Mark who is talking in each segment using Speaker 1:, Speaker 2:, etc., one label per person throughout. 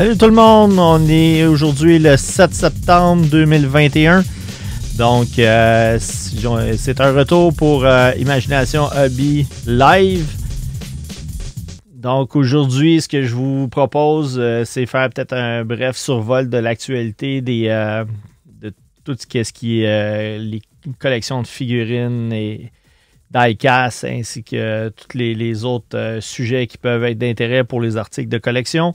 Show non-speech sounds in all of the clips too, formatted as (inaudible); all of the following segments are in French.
Speaker 1: Salut tout le monde, on est aujourd'hui le 7 septembre 2021. Donc, euh, c'est un retour pour euh, Imagination Hobby Live. Donc, aujourd'hui, ce que je vous propose, euh, c'est faire peut-être un bref survol de l'actualité des de tout ce qui est, ce les collections de figurines et diecast, ainsi que tous les autres sujets qui peuvent être d'intérêt pour les articles de collection.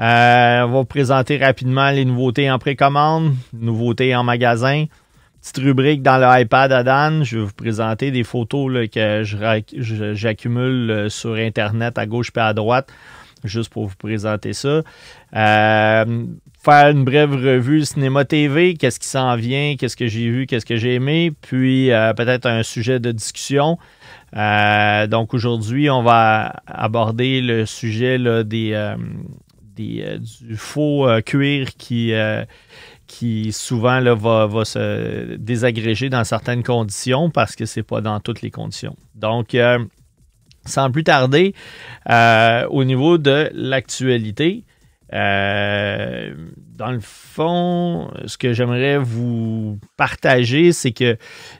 Speaker 1: Euh, on va vous présenter rapidement les nouveautés en précommande, nouveautés en magasin. Petite rubrique dans le iPad à Dan. Je vais vous présenter des photos que j'accumule euh, sur Internet à gauche et à droite, juste pour vous présenter ça. Euh, faire une brève revue cinéma TV, qu'est-ce qui s'en vient, qu'est-ce que j'ai vu, qu'est-ce que j'ai aimé, puis peut-être un sujet de discussion. donc aujourd'hui, on va aborder le sujet des, euh, du faux euh, cuir qui, euh, qui souvent va, se désagréger dans certaines conditions parce que c'est pas dans toutes les conditions. Donc, sans plus tarder, au niveau de l'actualité, dans le fond, ce que j'aimerais vous partager, c'est que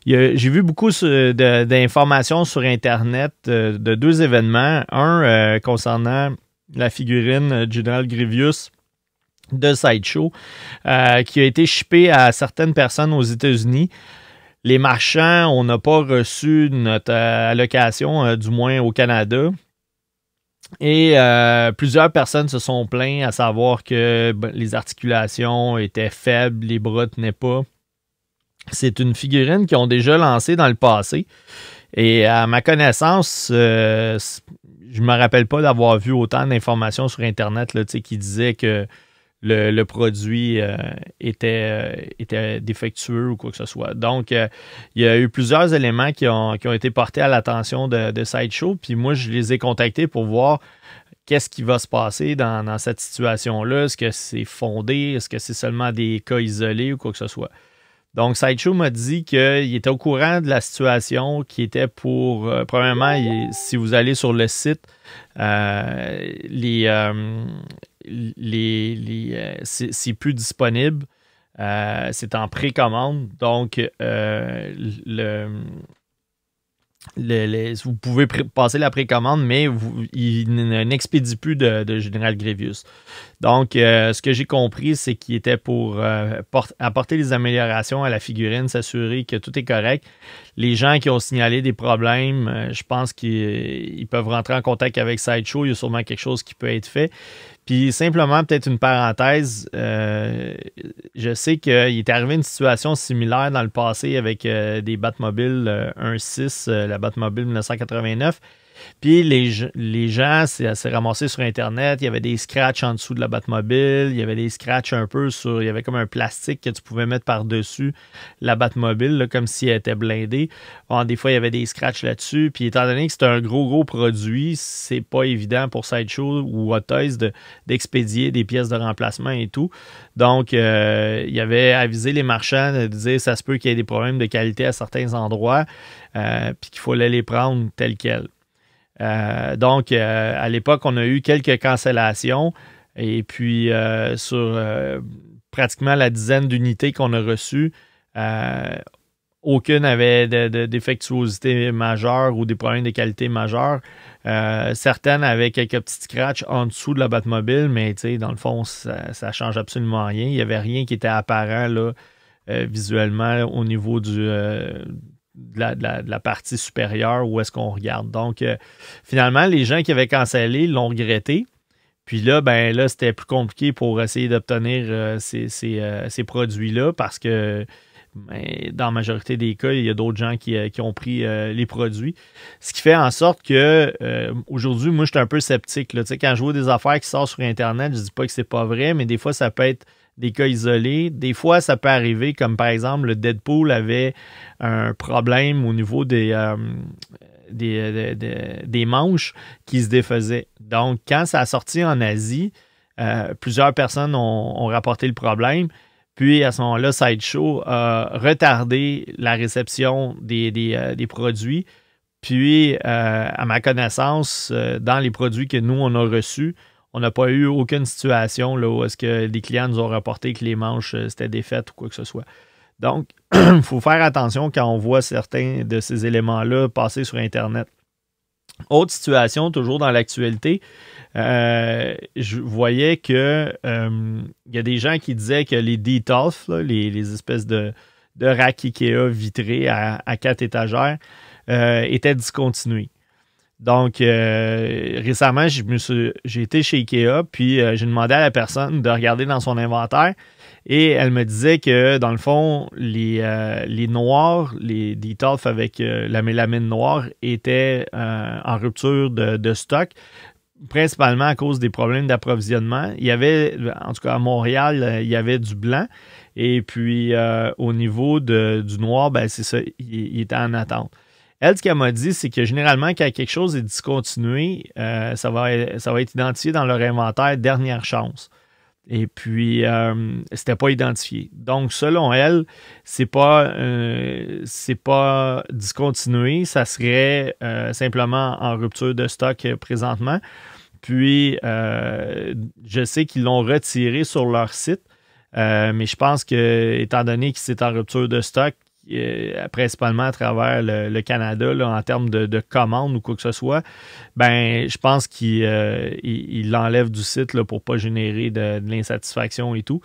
Speaker 1: j'ai vu beaucoup d'informations sur Internet de deux événements. Un concernant la figurine euh, General Grievous de Sideshow, euh, qui a été shippée à certaines personnes aux États-Unis. Les marchands, on n'a pas reçu notre euh, allocation, du moins au Canada. Et plusieurs personnes se sont plaintes à savoir que ben, les articulations étaient faibles, les bras ne tenaient pas. C'est une figurine qu'ils ont déjà lancée dans le passé. Et à ma connaissance, je me rappelle pas d'avoir vu autant d'informations sur Internet là, qui disaient que le, produit euh, euh, était, défectueux ou quoi que ce soit. Donc, euh, il y a eu plusieurs éléments qui ont, qui ont été portés à l'attention de, Sideshow. Puis moi, je les ai contactés pour voir qu'est-ce qui va se passer dans cette situation-là. Est-ce que c'est fondé? Est-ce que c'est seulement des cas isolés ou quoi que ce soit? Donc, Saichu m'a dit qu'il était au courant de la situation, qui était pour, euh, premièrement, si vous allez sur le site, euh, les, euh, c'est plus disponible, c'est en précommande, donc vous pouvez passer la précommande, mais vous, il n'expédie plus de, Général donc, euh, ce que j'ai compris, c'est qu'il était pour euh, apporter des améliorations à la figurine, s'assurer que tout est correct. Les gens qui ont signalé des problèmes, euh, je pense qu'ils peuvent rentrer en contact avec Sideshow. Il y a sûrement quelque chose qui peut être fait. Puis simplement, peut-être une parenthèse, je sais qu'il est arrivé une situation similaire dans le passé avec des Batmobiles 1.6, la Batmobile 1989. Puis les, les gens s'est ramassé sur Internet. Il y avait des scratchs en dessous de la Batmobile. Il y avait des scratchs un peu sur. Il y avait comme un plastique que tu pouvais mettre par-dessus la Batmobile, mobile, comme si elle était blindée. des fois, il y avait des scratchs là-dessus. Puis étant donné que c'est un gros, gros produit, c'est pas évident pour Sideshow ou Hot Toys d'expédier des pièces de remplacement et tout. Donc, euh, il y avait avisé les marchands de dire ça se peut qu'il y ait des problèmes de qualité à certains endroits, euh, puis qu'il fallait les prendre tels quels. Euh, donc, euh, à l'époque, on a eu quelques cancellations. Et puis, euh, sur pratiquement la dizaine d'unités qu'on a reçues, aucune n'avait de, majeure ou des problèmes de qualité majeure. certaines avaient quelques petits scratchs en dessous de la Batmobile, mais dans le fond, ça, ne change absolument rien. Il n'y avait rien qui était apparent visuellement au niveau du, de la, partie supérieure où est-ce qu'on regarde. Donc, euh, finalement, les gens qui avaient cancellé l'ont regretté. Puis là, ben là, c'était plus compliqué pour essayer d'obtenir euh, euh, ces, produits-là parce que ben, dans la majorité des cas, il y a d'autres gens qui, ont pris les produits. Ce qui fait en sorte que aujourd'hui, moi, je suis un peu sceptique. Quand je vois des affaires qui sortent sur Internet, je dis pas que c'est pas vrai, mais des fois, ça peut être des cas isolés. Des fois, ça peut arriver, comme par exemple, le Deadpool avait un problème au niveau des, euh, euh, manches qui se défaisaient. Donc, quand ça a sorti en Asie, euh, plusieurs personnes ont, rapporté le problème. Puis, à ce moment-là, Sideshow a retardé la réception des, produits. Puis, à ma connaissance, dans les produits que nous, on a reçus, on n'a pas eu aucune situation là, où est-ce que les clients nous ont rapporté que les manches, euh, c'était défaites ou quoi que ce soit. Donc, il (clears throat) faut faire attention quand on voit certains de ces éléments-là passer sur Internet. Autre situation, toujours dans l'actualité, euh, je voyais que euh, il y a des gens qui disaient que les DTOF, les, les, espèces de, de racks IKEA vitrés à, quatre étagères, étaient discontinués. Donc, euh, récemment, je me j'ai été chez Ikea, puis euh, j'ai demandé à la personne de regarder dans son inventaire. Et elle me disait que, dans le fond, les, euh, les noirs, les d'étoffes avec la mélamine noire étaient en rupture de, stock, principalement à cause des problèmes d'approvisionnement. Il y avait, en tout cas à Montréal, il y avait du blanc. Et puis, au niveau de, du noir, ben, c'est ça, il était en attente. Elle, ce qu'elle m'a dit, c'est que généralement, quand quelque chose est discontinué, euh, ça, va, ça va être identifié dans leur inventaire dernière chance. Et puis, ce euh, c'était pas identifié. Donc, selon elle, c'est pas, euh, c'est pas discontinué. Ça serait simplement en rupture de stock présentement. Puis, je sais qu'ils l'ont retiré sur leur site. mais je pense que, étant donné que c'est en rupture de stock, euh, principalement à travers le, Canada en termes de, commandes ou quoi que ce soit, ben je pense qu'il euh, il, l'enlève du site pour pour pas générer de, l'insatisfaction et tout.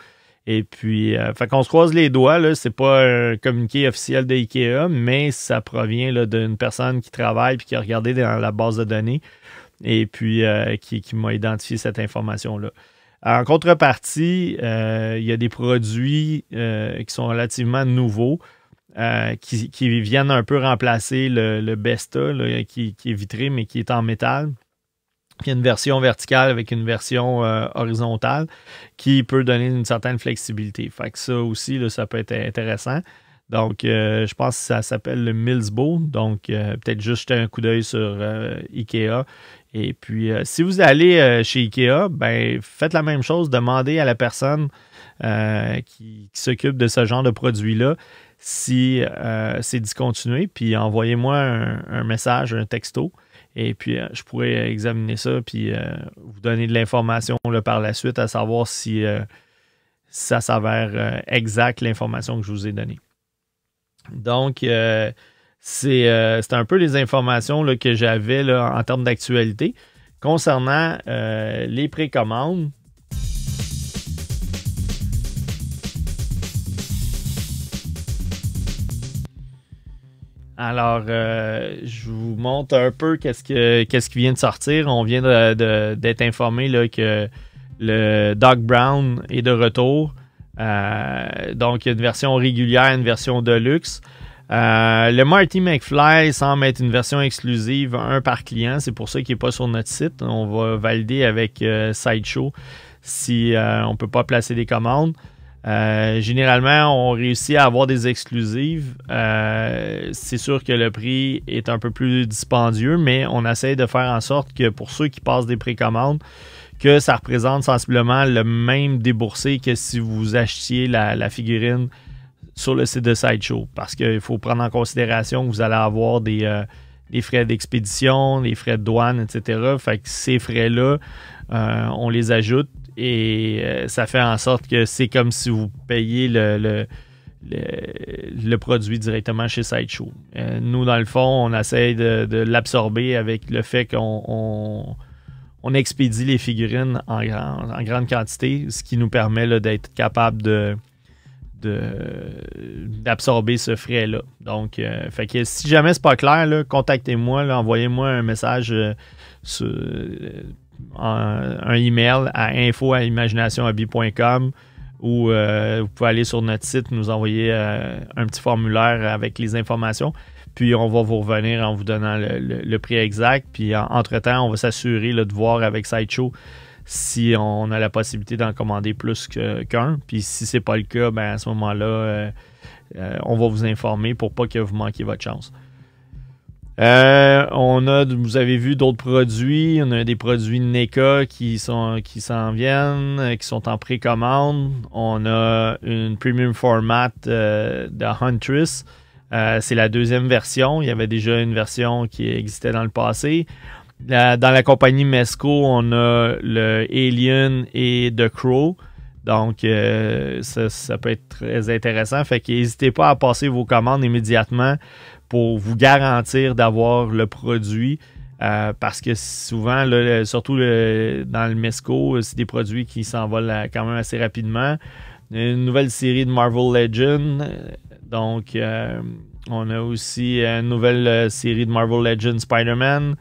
Speaker 1: Et puis, euh, qu'on se croise les doigts, ce c'est pas un communiqué officiel de mais ça provient d'une personne qui travaille puis qui a regardé dans la base de données et puis qui, m'a identifié cette information-là. En contrepartie, il y a des produits qui sont relativement nouveaux. Euh, qui, viennent un peu remplacer le, Besta, qui, est vitré, mais qui est en métal. a une version verticale avec une version euh, horizontale qui peut donner une certaine flexibilité. Fait ça aussi, ça peut être intéressant. Donc, euh, je pense que ça s'appelle le Millsbow. Donc, peut-être juste jeter un coup d'œil sur IKEA. Et puis, si vous allez chez IKEA, ben, faites la même chose. Demandez à la personne qui, qui s'occupe de ce genre de produit-là si euh, c'est discontinué, puis envoyez-moi un, message, un texto, et puis euh, je pourrais examiner ça, puis euh, vous donner de l'information par la suite à savoir si ça s'avère exact l'information que je vous ai donnée. Donc, c'est un peu les informations que j'avais en termes d'actualité. Concernant les précommandes, Alors, euh, je vous montre un peu qu'est-ce, que, qui vient de sortir. On vient d'être informé que le Doc Brown est de retour. Euh, donc, il y a une version régulière, une version de luxe. Euh, le Marty McFly semble être une version exclusive, un par client. C'est pour ça qu'il n'est pas sur notre site. On va valider avec Sideshow si on ne peut pas placer des commandes. Euh, généralement, on réussit à avoir des exclusives. Euh, c'est sûr que le prix est un peu plus dispendieux, mais on essaie de faire en sorte que pour ceux qui passent des précommandes, que ça représente sensiblement le même déboursé que si vous achetiez la, figurine sur le site de Sideshow. Parce qu'il faut prendre en considération que vous allez avoir des, euh, frais d'expédition, des frais de douane, etc. Fait que ces frais-là, on les ajoute et euh, ça fait en sorte que c'est comme si vous payez le, le, produit directement chez Sideshow. Euh, nous, dans le fond, on essaie de, l'absorber avec le fait qu'on on, expédie les figurines en, grande quantité, ce qui nous permet d'être capable de d'absorber ce frais-là. Donc, euh, fait que si jamais c'est pas clair, contactez-moi, envoyez-moi un message sur, un, email à info à ou euh, vous pouvez aller sur notre site, nous envoyer euh, un petit formulaire avec les informations. Puis on va vous revenir en vous donnant le, prix exact. Puis entre-temps, on va s'assurer de voir avec Sideshow si on a la possibilité d'en commander plus qu'un. Puis si c'est pas le cas, ben, à ce moment-là, euh, on va vous informer pour pas que vous manquiez votre chance on a, vous avez vu d'autres produits. On a des produits NECA qui sont qui s'en viennent, euh, qui sont en précommande. On a une premium format euh, de Huntress. Euh, c'est la deuxième version. Il y avait déjà une version qui existait dans le passé. dans la compagnie Mesco, on a le Alien et The Crow. Donc, ça, ça, peut être très intéressant. Fait que n'hésitez pas à passer vos commandes immédiatement pour vous garantir d'avoir le produit. Euh, parce que souvent, surtout dans le MESCO, c'est des produits qui s'envolent euh, quand même assez rapidement. Une nouvelle série de Marvel Legends. Euh, donc, on a aussi une nouvelle série de Marvel Legends Spider-Man,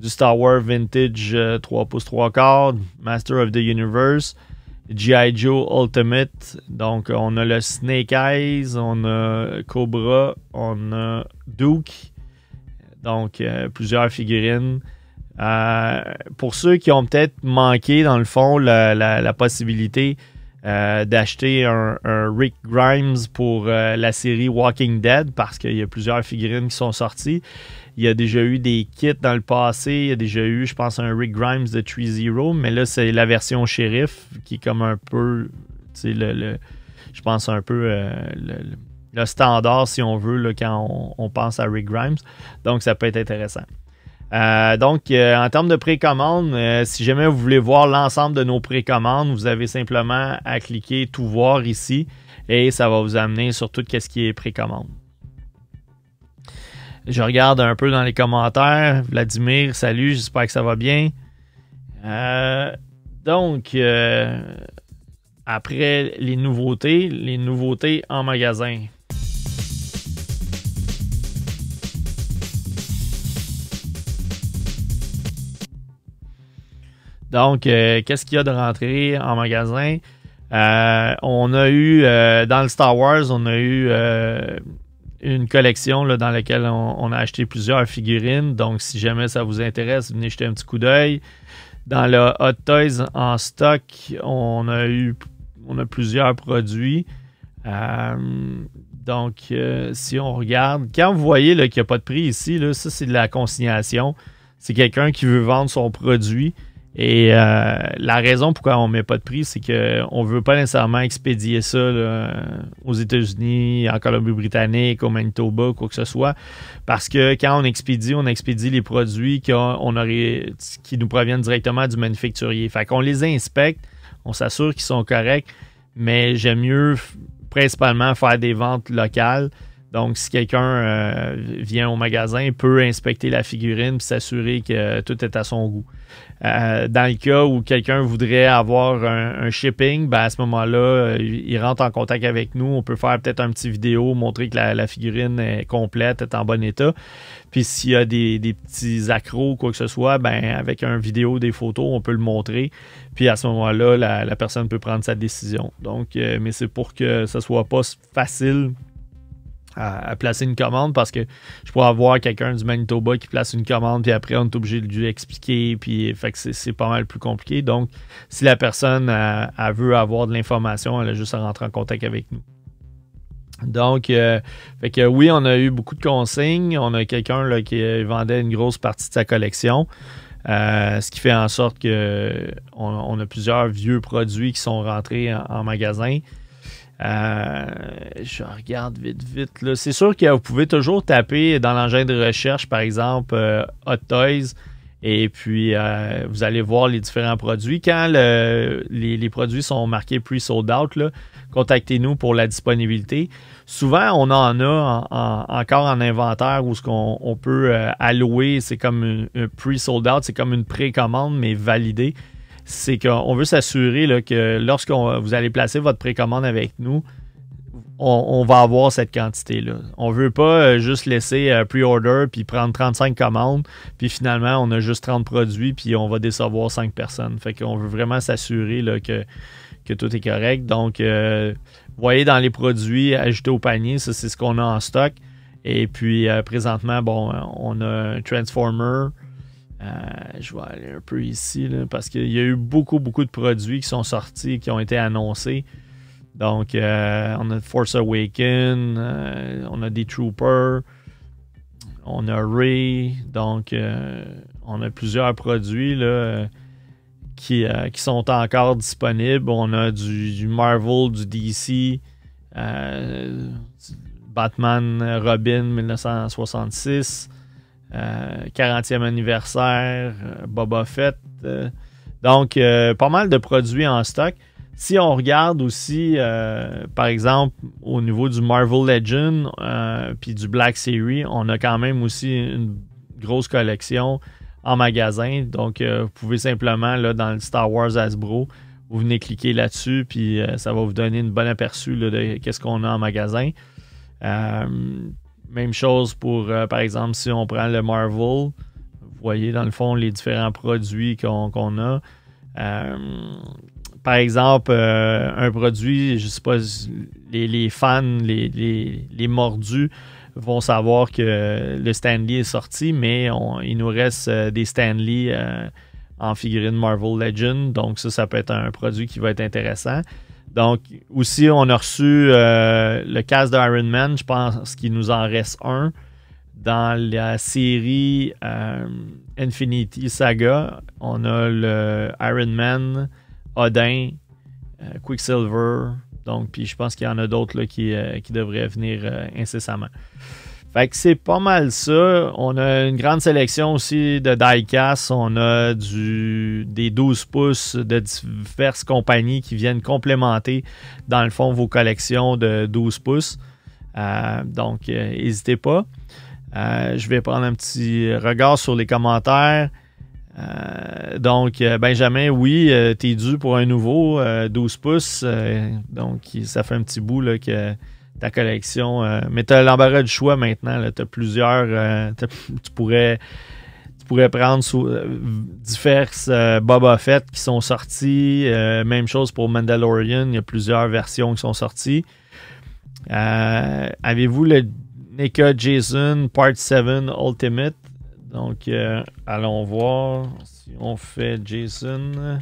Speaker 1: du Star Wars Vintage 3 pouces 3 quarts, Master of the Universe. G.I. Joe Ultimate. Donc, on a le Snake Eyes, on a Cobra, on a Duke. Donc, euh, plusieurs figurines. Euh, pour ceux qui ont peut-être manqué, dans le fond, la, possibilité euh, d'acheter un, Rick Grimes pour la série Walking Dead, parce qu'il y a plusieurs figurines qui sont sorties, il y a déjà eu des kits dans le passé. Il y a déjà eu, je pense, un Rick Grimes de Tree Zero, Mais là, c'est la version shérif qui est comme un peu. le, je pense un peu euh, le, standard, si on veut, là, quand on, pense à Rick Grimes. Donc, ça peut être intéressant. Euh, donc, euh, en termes de précommande, si jamais vous voulez voir l'ensemble de nos précommandes, vous avez simplement à cliquer Tout voir ici et ça va vous amener sur tout ce qui est précommande. Je regarde un peu dans les commentaires. Vladimir, salut, j'espère que ça va bien. Euh, donc, euh, après les nouveautés, les nouveautés en magasin. Donc, euh, qu'est-ce qu'il y a de rentré en magasin? on a eu, dans le Star Wars, on a eu une collection dans laquelle on, a acheté plusieurs figurines. Donc, si jamais ça vous intéresse, venez jeter un petit coup d'œil. Dans le Hot Toys en stock, on a eu on a plusieurs produits. Euh, donc, euh, si on regarde, quand vous voyez qu'il n'y a pas de prix ici, là, ça c'est de la consignation. C'est quelqu'un qui veut vendre son produit. Et euh, la raison pourquoi on met pas de prix, c'est qu'on ne veut pas nécessairement expédier ça aux États-Unis, en Colombie-Britannique, au Manitoba, quoi que ce soit. Parce que quand on expédie, on expédie les produits qui, nous proviennent directement du manufacturier. Fait qu'on les inspecte, on s'assure qu'ils sont corrects, mais j'aime mieux principalement faire des ventes locales. Donc, si quelqu'un euh, vient au magasin, peut inspecter la figurine et s'assurer que tout est à son goût. Euh, dans le cas où quelqu'un voudrait avoir un, shipping, ben, à ce moment-là, euh, il rentre en contact avec nous. On peut faire peut-être un petit vidéo, montrer que la, figurine est complète, est en bon état. Puis s'il y a des, petits accros ou quoi que ce soit, ben avec un vidéo, des photos, on peut le montrer. Puis à ce moment-là, la, personne peut prendre sa décision. Donc, euh, mais c'est pour que ce soit pas facile à, placer une commande parce que je pourrais avoir quelqu'un du Manitoba qui place une commande, puis après, on est obligé de lui expliquer, puis fait que c'est pas mal plus compliqué. Donc, si la personne a veut avoir de l'information, elle a juste à rentrer en contact avec nous. Donc, euh, fait que oui, on a eu beaucoup de consignes. On a quelqu'un qui euh, vendait une grosse partie de sa collection. Euh, ce qui fait en sorte que on, a plusieurs vieux produits qui sont rentrés en magasin. Euh, je regarde vite, vite. Là. C'est sûr que vous pouvez toujours taper dans l'engin de recherche, par exemple, euh, Hot Toys, et puis euh, vous allez voir les différents produits. Quand les, produits sont marqués pre-sold out, contactez-nous pour la disponibilité. Souvent, on en a encore en inventaire où ce qu'on peut allouer, c'est comme un pre-sold out, c'est comme une précommande, mais validée c'est qu'on veut s'assurer que lorsque vous allez placer votre précommande avec nous, on, va avoir cette quantité-là. On veut pas euh, juste laisser euh, pre-order puis prendre 35 commandes, puis finalement, on a juste 30 produits, puis on va décevoir 5 personnes. Fait qu'on veut vraiment s'assurer que, tout est correct. Donc, euh, voyez dans les produits ajoutés au panier, ça, c'est ce qu'on a en stock. Et puis, présentement, bon, on a un Transformer, euh, je vais aller un peu ici, parce qu'il y a eu beaucoup, beaucoup de produits qui sont sortis, qui ont été annoncés. Donc, euh, on a Force Awaken, euh, on a des Troopers, on a Ray, donc on a plusieurs produits qui, sont encore disponibles. On a du, Marvel, du DC, Batman Robin 1966, 40e euh, anniversaire, euh, Boba Fett. Euh. donc, pas mal de produits en stock. Si on regarde aussi, par exemple, au niveau du Marvel Legend puis du Black Series, on a quand même aussi une grosse collection en magasin. Donc, vous pouvez simplement, là, dans le Star Wars Hasbro, vous venez cliquer là-dessus, puis ça va vous donner une bonne aperçu de ce qu'on a en magasin. Même chose pour, euh, par exemple, si on prend le Marvel, vous voyez dans le fond les différents produits qu'on a. Euh, par exemple, euh, un produit, je ne sais pas, les, les fans, les, mordus vont savoir que le Stanley est sorti, mais il nous reste des Stanley en figurine Marvel Legend. Donc ça, ça peut être un produit qui va être intéressant. Donc, aussi, on a reçu euh, le casque Iron Man. Je pense qu'il nous en reste un dans la série euh, Infinity Saga. On a le Iron Man, Odin, euh, Quicksilver. Donc, puis je pense qu'il y en a d'autres qui, qui devraient venir incessamment. Fait que c'est pas mal ça. On a une grande sélection aussi de diecast. On a des 12 pouces de diverses compagnies qui viennent complémenter, dans le fond, vos collections de 12 pouces. Euh, donc, euh, n'hésitez pas. Euh, je vais prendre un petit regard sur les commentaires. donc, Benjamin, oui, tu es dû pour un nouveau 12 pouces. donc, ça fait un petit bout là, que ta collection. Euh, mais tu l'embarras du choix maintenant. Tu as plusieurs. Euh, tu pourrais. Tu pourrais prendre sous, euh, divers Boba Fett qui sont sortis. même chose pour Mandalorian. Il y a plusieurs versions qui sont sorties. Avez-vous le NECA Jason Part 7 Ultimate? Donc, allons voir si on fait Jason.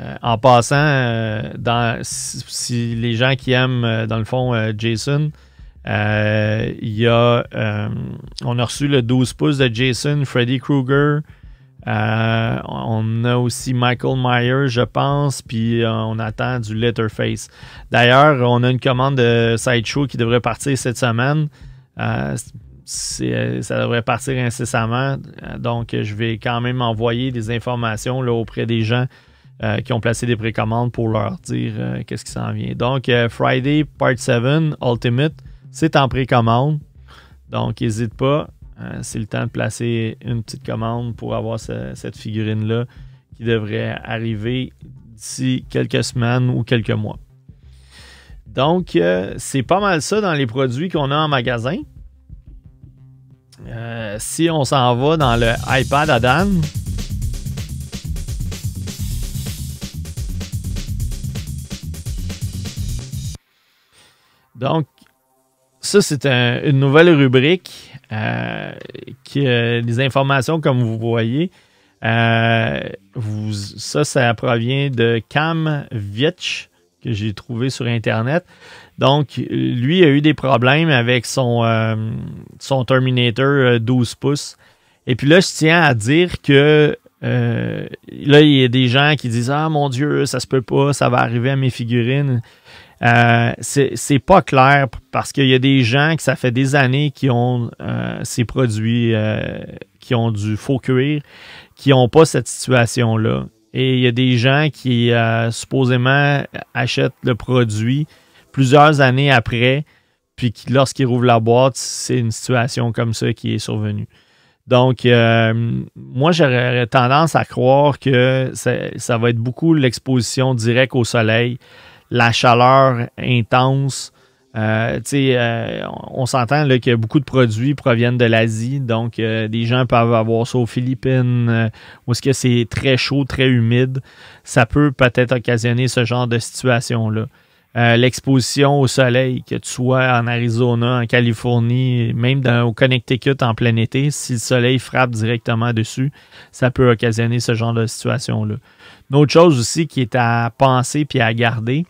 Speaker 1: Euh, en passant, euh, dans, si, les gens qui aiment, euh, dans le fond, Jason, il y a, on a reçu le 12 pouces de Jason, Freddy Krueger. on a aussi Michael Myers, je pense, puis on attend du Letterface. D'ailleurs, on a une commande de Sideshow qui devrait partir cette semaine. ça devrait partir incessamment. Donc, je vais quand même envoyer des informations là, auprès des gens euh, qui ont placé des précommandes pour leur dire euh, qu'est-ce qui s'en vient. Donc, euh, Friday Part 7 Ultimate, c'est en précommande. Donc, n'hésite pas. c'est le temps de placer une petite commande pour avoir cette figurine-là qui devrait arriver d'ici quelques semaines ou quelques mois. Donc, c'est pas mal ça dans les produits qu'on a en magasin. si on s'en va dans le iPad Adam... Donc, ça, c'est une nouvelle rubrique euh, qui les euh, informations, comme vous voyez. Euh, vous, ça, ça provient de Cam Vitch que j'ai trouvé sur Internet. Donc, lui a eu des problèmes avec son, son Terminator 12 pouces. Et puis là, je tiens à dire que là, il y a des gens qui disent Ah mon Dieu, ça se peut pas, ça va arriver à mes figurines. Euh, c'est pas clair parce qu'il y a des gens que ça fait des années qui ont euh, ces produits euh, qui ont du faux cuir, qui n'ont pas cette situation-là. Et il y a des gens qui euh, supposément achètent le produit plusieurs années après, puis lorsqu'ils rouvrent la boîte, c'est une situation comme ça qui est survenue. Donc, moi, j'aurais tendance à croire que ça va être beaucoup l'exposition directe au soleil la chaleur intense. Euh, euh, on, s'entend s'entend que beaucoup de produits proviennent de l'Asie, donc euh, des gens peuvent avoir ça aux Philippines, où est-ce que c'est très chaud, très humide. Ça peut peut-être occasionner ce genre de situation-là. L'exposition au soleil, que tu sois en Arizona, en Californie, même dans, au Connecticut en plein été, si le soleil frappe directement dessus, ça peut occasionner ce genre de situation-là. Une autre chose aussi qui est à penser puis à garder,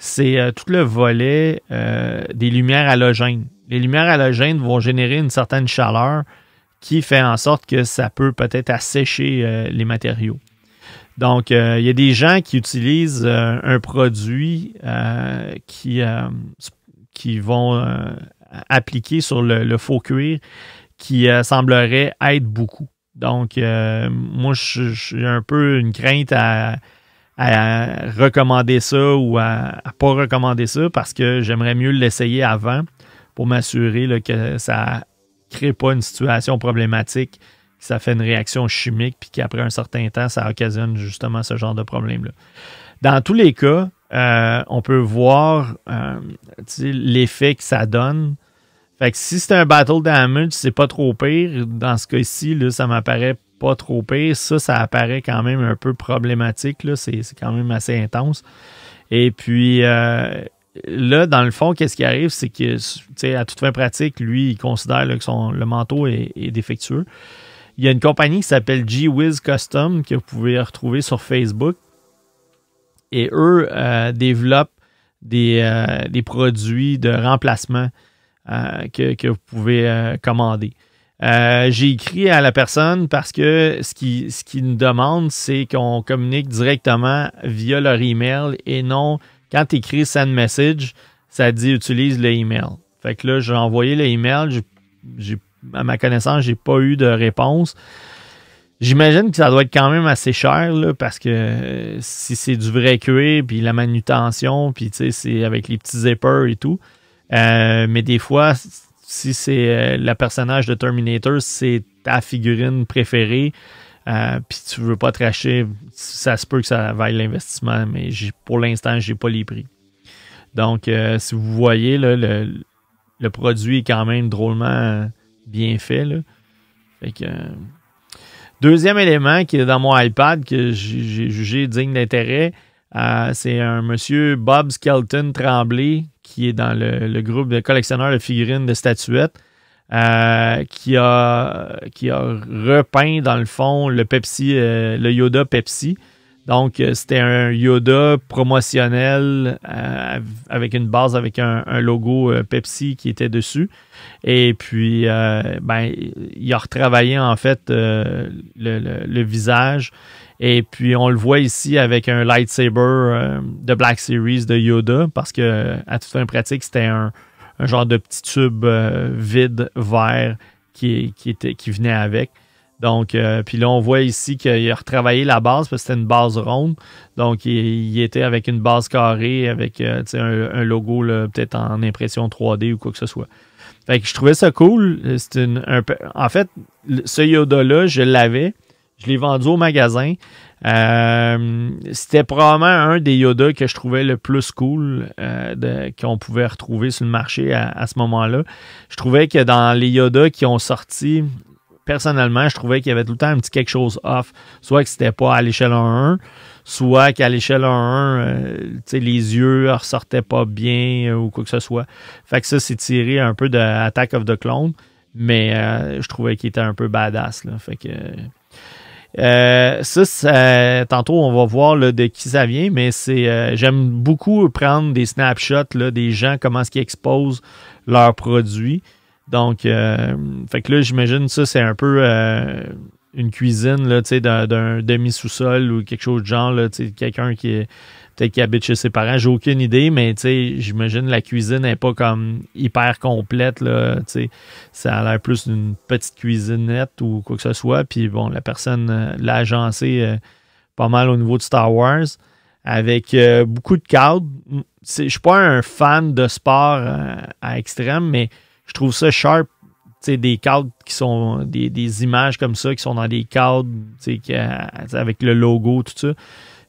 Speaker 1: c'est euh, tout le volet euh, des lumières halogènes. Les lumières halogènes vont générer une certaine chaleur qui fait en sorte que ça peut peut-être assécher euh, les matériaux. Donc, il y a des gens qui utilisent un produit qui, qui vont appliquer sur le, le, faux cuir qui semblerait être beaucoup. Donc, moi, j'ai un peu une crainte à, à recommander ça ou à, ne pas recommander ça parce que j'aimerais mieux l'essayer avant pour m'assurer que ça crée pas une situation problématique, que ça fait une réaction chimique puis qu'après un certain temps, ça occasionne justement ce genre de problème-là. Dans tous les cas, euh, on peut voir euh, l'effet que ça donne. Fait que si c'est un battle damage, c'est pas trop pire. Dans ce cas-ci, ça m'apparaît pas trop pire. Ça, ça apparaît quand même un peu problématique. C'est quand même assez intense. Et puis euh, là, dans le fond, qu'est-ce qui arrive, c'est que à toute fin pratique, lui, il considère que son, le manteau est, défectueux. Il y a une compagnie qui s'appelle G-Wiz Custom que vous pouvez retrouver sur Facebook. Et eux euh, développent des, euh, des, produits de remplacement que, vous pouvez commander. Euh, j'ai écrit à la personne parce que ce qui ce qui nous demande, c'est qu'on communique directement via leur email et non quand tu écris send message, ça dit utilise le email. Fait que là, j'ai envoyé le email, j'ai, à ma connaissance, j'ai pas eu de réponse. J'imagine que ça doit être quand même assez cher là, parce que euh, si c'est du vrai QA, puis la manutention, puis tu sais, c'est avec les petits zippers et tout. Euh, mais des fois, si c'est euh, le personnage de Terminator, c'est ta figurine préférée, euh, puis tu veux pas tracher, ça se peut que ça vaille l'investissement, mais pour l'instant, j'ai pas les prix. Donc, euh, si vous voyez, le, le, produit est quand même drôlement bien fait. deuxième élément qui est dans mon iPad que j'ai jugé digne d'intérêt, c'est un monsieur Bob Skelton Tremblay qui est dans le, groupe de collectionneurs de figurines de statuettes, euh, qui, a, qui a repeint dans le fond le Pepsi, euh, le Yoda Pepsi. Donc, euh, c'était un Yoda promotionnel euh, avec une base avec un, logo euh, Pepsi qui était dessus. Et puis, ben, il a retravaillé en fait le, visage. Et puis, on le voit ici avec un lightsaber de Black Series de Yoda parce que, à toute fin pratique, c'était un, genre de petit tube vide vert qui, était, qui venait avec. Donc, euh, puis là, on voit ici qu'il a retravaillé la base parce que c'était une base ronde. Donc, il, était avec une base carrée, avec euh, un, un, logo peut-être en impression 3D ou quoi que ce soit. Fait que je trouvais ça cool. Une, un, en fait, ce Yoda-là, je l'avais. Je l'ai vendu au magasin. Euh, c'était probablement un des Yoda que je trouvais le plus cool qu'on pouvait retrouver sur le marché à, à ce moment-là. Je trouvais que dans les Yoda qui ont sorti personnellement, je trouvais qu'il y avait tout le temps un petit quelque chose off. Soit que c'était pas à l'échelle 1 soit qu'à l'échelle 1 euh, les yeux ne ressortaient pas bien euh, ou quoi que ce soit. Fait que ça, c'est tiré un peu de Attack of the Clone, mais euh, je trouvais qu'il était un peu badass. Là. Fait que. ça, tantôt on va voir de qui ça vient, mais c'est j'aime beaucoup prendre des snapshots là, des gens, comment ils ce qui exposent leurs produits. Donc, euh, fait que j'imagine ça, c'est un peu euh, une cuisine là, d'un, d'un demi-sous-sol ou quelque chose de genre, là, quelqu'un qui est qui habite chez ses parents, j'ai aucune idée, mais j'imagine la cuisine n'est pas comme hyper complète. Là, ça a l'air plus d'une petite cuisinette ou quoi que ce soit. Puis bon, la personne euh, l'a agencé euh, pas mal au niveau de Star Wars avec beaucoup de cadres. Je suis pas un fan de sport à extrême, mais je trouve ça sharp. des cadres qui sont des, images comme ça, qui sont dans des cadres euh, avec le logo, tout ça.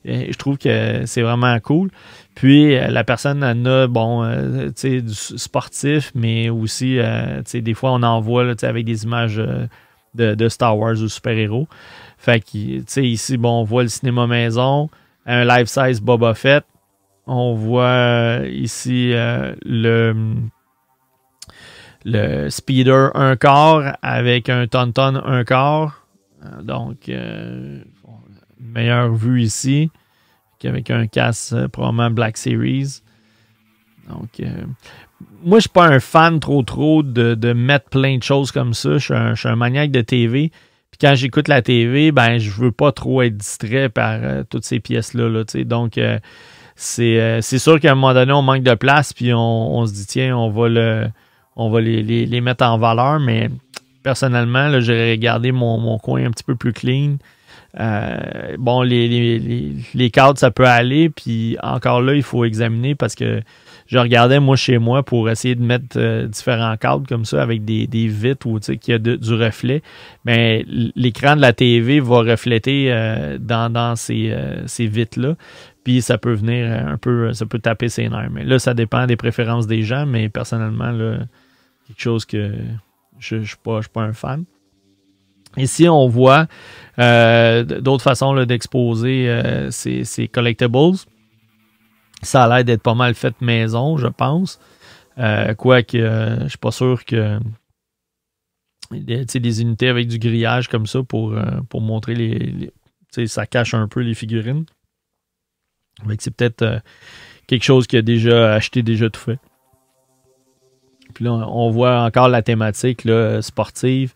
Speaker 1: je trouve que c'est vraiment cool. Puis euh, la personne en a bon euh, tu sais du sportif mais aussi tu sais des fois on en voit sais avec des images de, Star Wars ou super-héros. Fait que tu sais ici bon on voit le cinéma maison, un life size Boba Fett. On voit ici le le speeder un quart avec un tonton un quart. Euh, donc, euh, meilleure vue ici qu'avec un casse euh, probablement Black Series. Donc, moi, je suis pas un fan trop trop de, mettre plein de choses comme ça. Je suis un, maniaque de TV. Puis quand j'écoute la TV, ben, je veux pas trop être distrait par toutes ces pièces-là. Donc, c'est sûr qu'à un moment donné, on manque de place, puis on, on se dit, tiens, on va le on va les, les, les mettre en valeur, mais personnellement, là, j'aurais regardé mon, mon, coin un petit peu plus clean. Euh, bon, les, les, les, cadres, ça peut aller, puis encore là, il faut examiner parce que je regardais moi chez moi pour essayer de mettre euh, différents cadres comme ça avec des, des vitres ou qu'il y a du reflet. Mais ben, l'écran de la TV va refléter euh, dans, dans, ces, ces vitres-là. Puis ça peut venir un peu, ça peut taper ses nerfs. Mais là, ça dépend des préférences des gens, mais personnellement, là, quelque chose que je ne suis, pas un fan. Ici, on voit euh, d'autres façons d'exposer euh, ces, collectibles. Ça a l'air d'être pas mal fait maison, je pense. Euh, quoique, je ne suis pas sûr que des, des, unités avec du grillage comme ça pour, pour montrer les, les ça cache un peu les figurines. C'est peut-être quelque chose qui a déjà acheté, déjà tout fait. Puis là, on voit encore la thématique sportive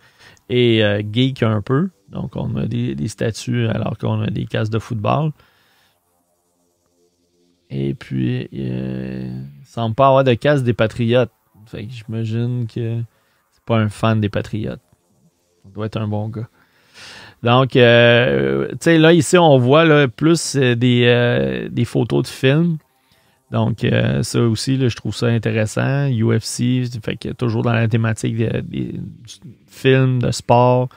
Speaker 1: et euh, geek un peu. Donc, on a des, statues alors qu'on a des cases de football. Et puis, sans euh, il semble pas avoir de casse des Patriotes. Fait que j'imagine que c'est pas un fan des Patriotes. On doit être un bon gars. Donc, euh, tu sais, là, ici, on voit plus des photos de films. Donc, euh, ça aussi, je trouve ça intéressant. UFC, fait que toujours dans la thématique des, films, de sport.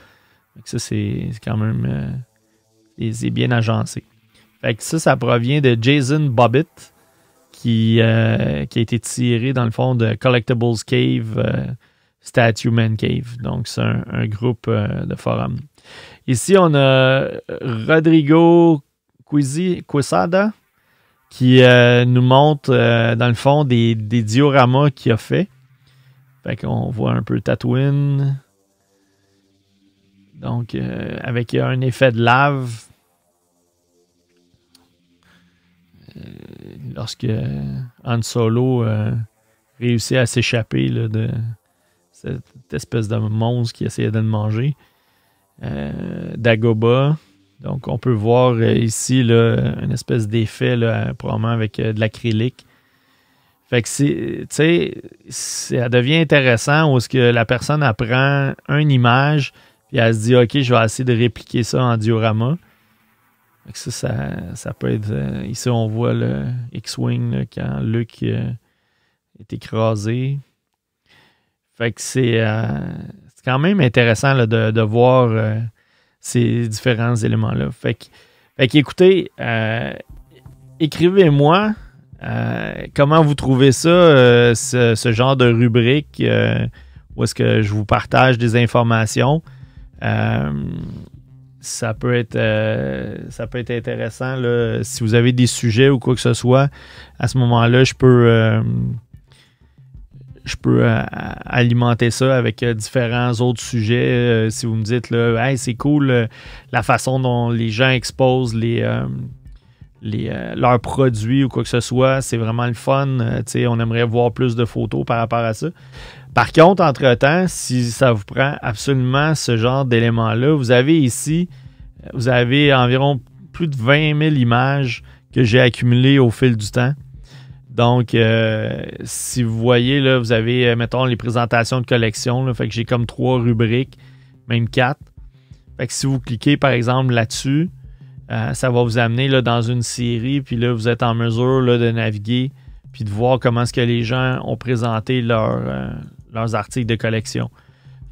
Speaker 1: ça, c'est quand même euh, bien agencé. Fait ça, ça provient de Jason Bobbitt, euh, qui, a été tiré dans le fond de Collectibles Cave, Statue Man Cave. Donc, c'est un, groupe de forum. Ici, on a Rodrigo Quisada qui euh, nous montre, euh, dans le fond, des, dioramas qu'il a fait. Fait qu'on voit un peu Tatooine. Donc, euh, avec un effet de lave. Lorsque Han Solo réussit à s'échapper de cette espèce de monstre qui essayait de le manger. Dagoba. Donc, on peut voir euh, ici là, une espèce d'effet, probablement avec euh, de l'acrylique. Fait que tu sais, ça devient intéressant où ce que la personne apprend une image, puis elle se dit, OK, je vais essayer de répliquer ça en diorama. Fait que ça, ça, peut être. Euh, ici, on voit le X-Wing quand Luke est écrasé. Fait que c'est, quand même intéressant de, voir ces différents éléments-là. Fait que, écoutez, euh, écrivez-moi euh, comment vous trouvez ça, euh, ce, ce, genre de rubrique où est-ce que je vous partage des informations. ça peut être ça peut être intéressant là, si vous avez des sujets ou quoi que ce soit. À ce moment-là, je peux je peux euh, alimenter ça avec euh, différents autres sujets. Euh, si vous me dites, là, hey, c'est cool la façon dont les gens exposent les, leurs produits ou quoi que ce soit, c'est vraiment le fun. on aimerait voir plus de photos par rapport à ça. Par contre, entre-temps, si ça vous prend absolument ce genre d'éléments-là, vous avez ici, vous avez environ plus de 20 000 images que j'ai accumulées au fil du temps. Donc, euh, si vous voyez, là, vous avez, euh, mettons, les présentations de collection. Là, fait que j'ai comme trois rubriques, même quatre. Fait que si vous cliquez, par exemple, là-dessus, euh, ça va vous amener là, dans une série. Puis là, vous êtes en mesure de naviguer puis de voir comment est-ce que les gens ont présenté leurs articles de collection.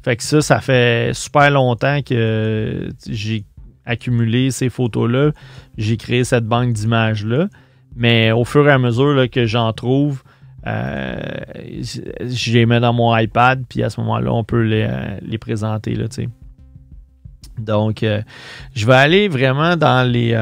Speaker 1: Fait que ça, ça fait super longtemps que j'ai accumulé ces photos-là. J'ai créé cette banque d'images-là. Mais au fur et à mesure que j'en trouve, euh, je les mets dans mon iPad, puis à ce moment-là, on peut les, euh, présenter. Là, Donc, euh, je vais aller vraiment dans les,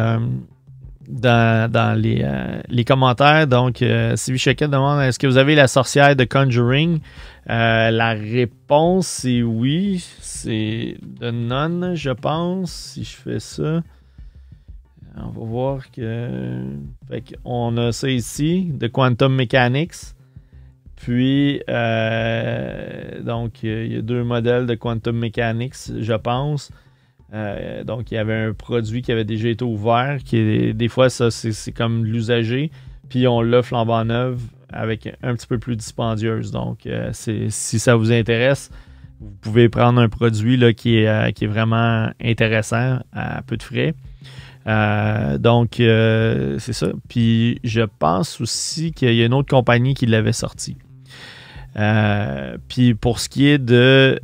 Speaker 1: dans, les, commentaires. Donc, Sylvie Choquette demande est-ce que vous avez la sorcière de Conjuring La réponse est oui. C'est de non, je pense, si je fais ça on va voir que. on a ça ici, de Quantum Mechanics. Puis, euh, donc, euh, il y a deux modèles de Quantum Mechanics, je pense. Euh, donc, il y avait un produit qui avait déjà été ouvert, qui des fois, ça, c'est comme l'usager. Puis, on l'offre en bas neuve avec un petit peu plus dispendieuse. Donc, si ça vous intéresse, vous pouvez prendre un produit là, qui, est, qui est vraiment intéressant à peu de frais. Euh, donc, euh, c'est ça. Puis, je pense aussi qu'il y a une autre compagnie qui l'avait sorti. Euh, puis, pour ce qui est de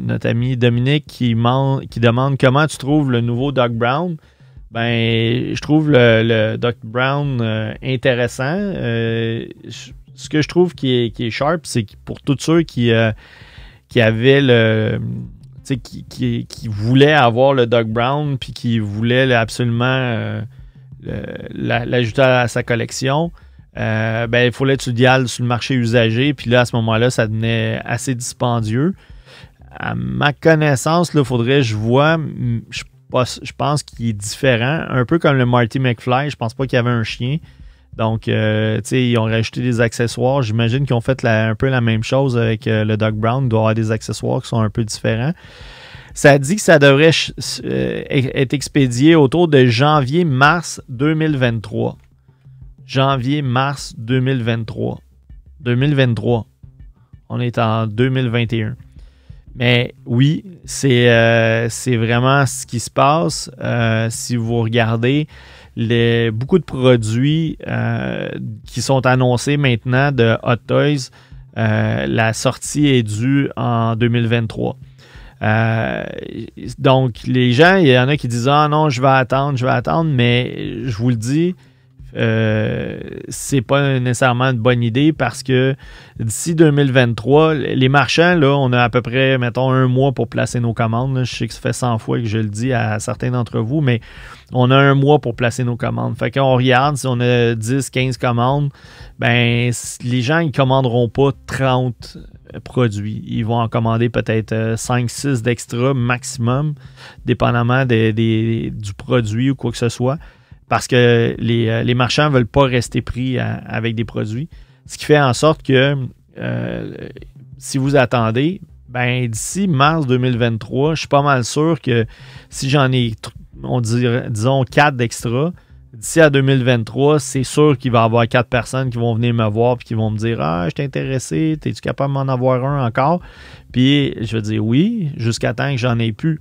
Speaker 1: notre ami Dominique qui, demande comment tu trouves le nouveau Doc Brown, ben, je trouve le, Doc Brown intéressant. ce que je trouve qui est, sharp, c'est que pour tous ceux qui avaient le qui, voulait avoir le Doug Brown, puis qui voulait absolument euh, l'ajouter à sa collection, euh, ben, il faut l'étudier sur le marché usagé, puis là, à ce moment-là, ça devenait assez dispendieux. À ma connaissance, il faudrait je vois, je, pense qu'il est différent, un peu comme le Marty McFly, je pense pas qu'il y avait un chien. Donc, euh, tu sais, ils ont rajouté des accessoires. J'imagine qu'ils ont fait un peu la même chose avec euh, le Doc Brown. Il doit avoir des accessoires qui sont un peu différents. Ça dit que ça devrait euh, e-, être expédié autour de janvier-mars 2023. Janvier-mars 2023. 2023. On est en 2021. Mais oui, euh, c'est vraiment ce qui se passe. si vous regardez, beaucoup de produits euh, qui sont annoncés maintenant de Hot Toys, euh, la sortie est due en 2023. Euh, donc, les gens, il y en a qui disent Ah non, je vais attendre, je vais attendre, mais je vous le dis, euh, c'est pas nécessairement une bonne idée parce que d'ici 2023, les marchands, là, on a à peu près, mettons, un mois pour placer nos commandes. Je sais que ça fait 100 fois que je le dis à certains d'entre vous, mais on a un mois pour placer nos commandes. Fait qu'on regarde, si on a 10, 15 commandes, ben, les gens, ils commanderont pas 30 produits. Ils vont en commander peut-être 5, euh, 6 d'extra maximum, dépendamment du produit ou quoi que ce soit parce que les, euh, marchands ne veulent pas rester pris euh, avec des produits. Ce qui fait en sorte que euh, si vous attendez, ben d'ici mars 2023, je suis pas mal sûr que si j'en ai, on dirait, disons, quatre d'extra, d'ici à 2023, c'est sûr qu'il va y avoir quatre personnes qui vont venir me voir et qui vont me dire Ah, je t'ai intéressé, es-tu capable d'en m'en avoir un encore Puis je vais dire oui, jusqu'à temps que j'en ai plus.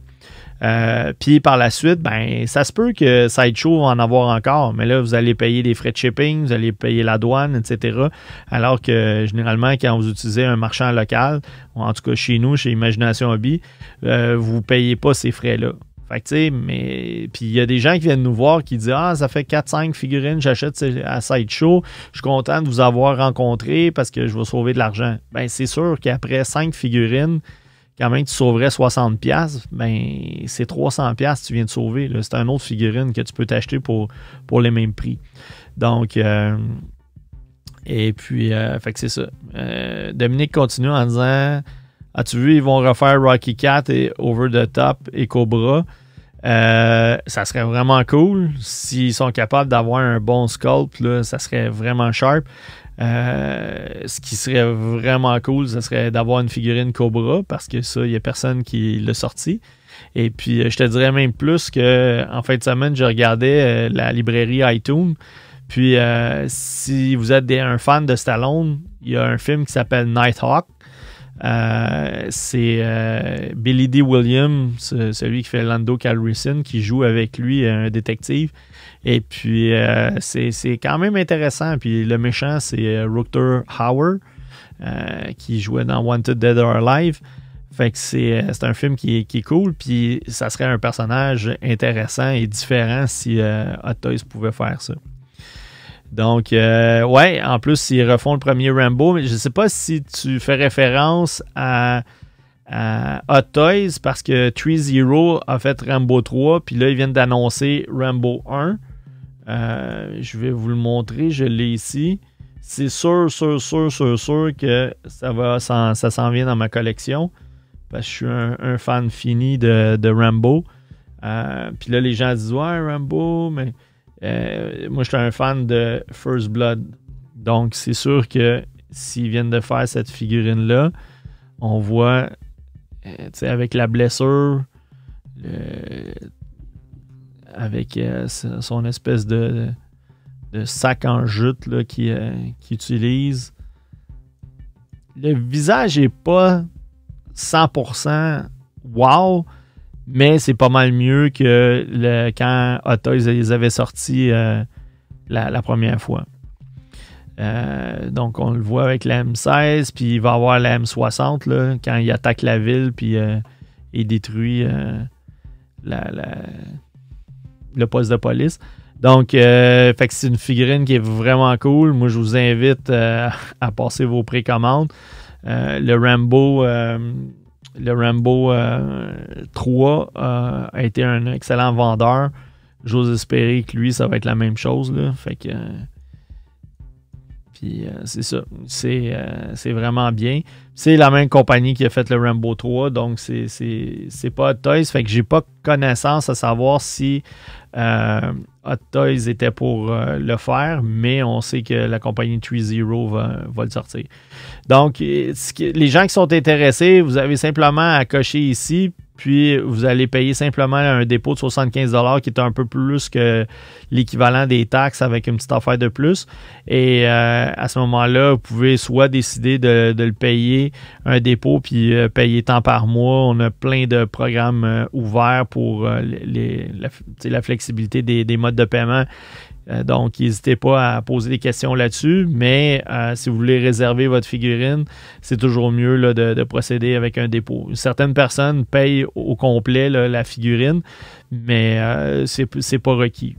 Speaker 1: Euh, puis par la suite, ben ça se peut que Sideshow va en avoir encore, mais là, vous allez payer des frais de shipping, vous allez payer la douane, etc. Alors que généralement, quand vous utilisez un marchand local, ou en tout cas chez nous, chez Imagination Hobby, euh, vous ne payez pas ces frais-là. Fait tu sais, mais. Puis il y a des gens qui viennent nous voir qui disent Ah, ça fait 4-5 figurines, j'achète à Sideshow. Je suis content de vous avoir rencontré parce que je vais sauver de l'argent. Ben, c'est sûr qu'après 5 figurines, quand même, tu sauverais 60$, ben, c'est 300$ pièces tu viens de sauver. C'est un autre figurine que tu peux t'acheter pour, pour les mêmes prix. Donc, euh, et puis, euh, fait c'est ça. Euh, Dominique continue en disant As-tu vu, ils vont refaire Rocky Cat et Over the Top et Cobra. ça serait vraiment cool. S'ils sont capables d'avoir un bon sculpt, ça serait vraiment sharp. Euh, ce qui serait vraiment cool, ce serait d'avoir une figurine Cobra parce que ça, il n'y a personne qui l'a sorti. Et puis, euh, je te dirais même plus que en fin de semaine, je regardais euh, la librairie iTunes. Puis, si vous êtes un fan de Stallone, il y a un film qui s'appelle Nighthawk. c'est Billy D. Williams, celui qui fait Lando Calrissian, qui joue avec lui un détective. Et puis, euh, c'est quand même intéressant. Puis, le méchant, c'est euh, Rooker Hauer, euh, qui jouait dans Wanted Dead or Alive. Fait que c'est un film qui, qui, est cool, puis ça serait un personnage intéressant et différent si Hot Toys pouvait faire ça. Donc, ouais, en plus, ils refont le premier Rambo, mais je ne sais pas si tu fais référence à, Hot Toys parce que Tree zero a fait Rambo 3, puis là, ils viennent d'annoncer Rambo 1. Euh, je vais vous le montrer, je l'ai ici. C'est sûr, sûr, sûr, sûr, sûr que ça va, ça, s'en vient dans ma collection. Parce que je suis un, fan fini de, Rambo. Euh, puis là, les gens disent Ouais, Rambo, mais euh, moi, je suis un fan de First Blood. Donc, c'est sûr que s'ils viennent de faire cette figurine-là, on voit, avec la blessure, le, avec euh, son espèce de, sac en jute là, euh, qu'il utilise. Le visage est pas 100% wow, mais c'est pas mal mieux que le, quand Otto les avait sortis euh, la, première fois. donc on le voit avec la M16, puis il va avoir la M60 là, quand il attaque la ville, puis il détruit la le poste de police. Donc, euh, fait que c'est une figurine qui est vraiment cool. Moi, je vous invite euh, à passer vos précommandes. Euh, le Rambo, le Rambo 3 a été un excellent vendeur. J'ose espérer que lui, ça va être la même chose. Fait que euh, c'est ça. Euh, c'est, vraiment bien. C'est la même compagnie qui a fait le Rambo 3, donc c'est, c'est, pas Hot Toys. Fait que j'ai pas connaissance à savoir si euh, Hot Toys était pour le faire, mais on sait que la compagnie 3 zero va, va, le sortir. Donc, les gens qui sont intéressés, vous avez simplement à cocher ici, puis, vous allez payer simplement un dépôt de 75 qui est un peu plus que l'équivalent des taxes avec une petite affaire de plus. Et euh, à ce moment-là, vous pouvez soit décider de, le payer un dépôt, puis euh, payer tant par mois. On a plein de programmes euh, ouverts pour la, flexibilité des, modes de paiement. Euh, donc, n'hésitez pas à poser des questions là-dessus. Mais euh, si vous voulez réserver votre figurine, c'est toujours mieux de, procéder avec un dépôt. Certaines personnes payent au complet la figurine, mais euh, c'est pas requis.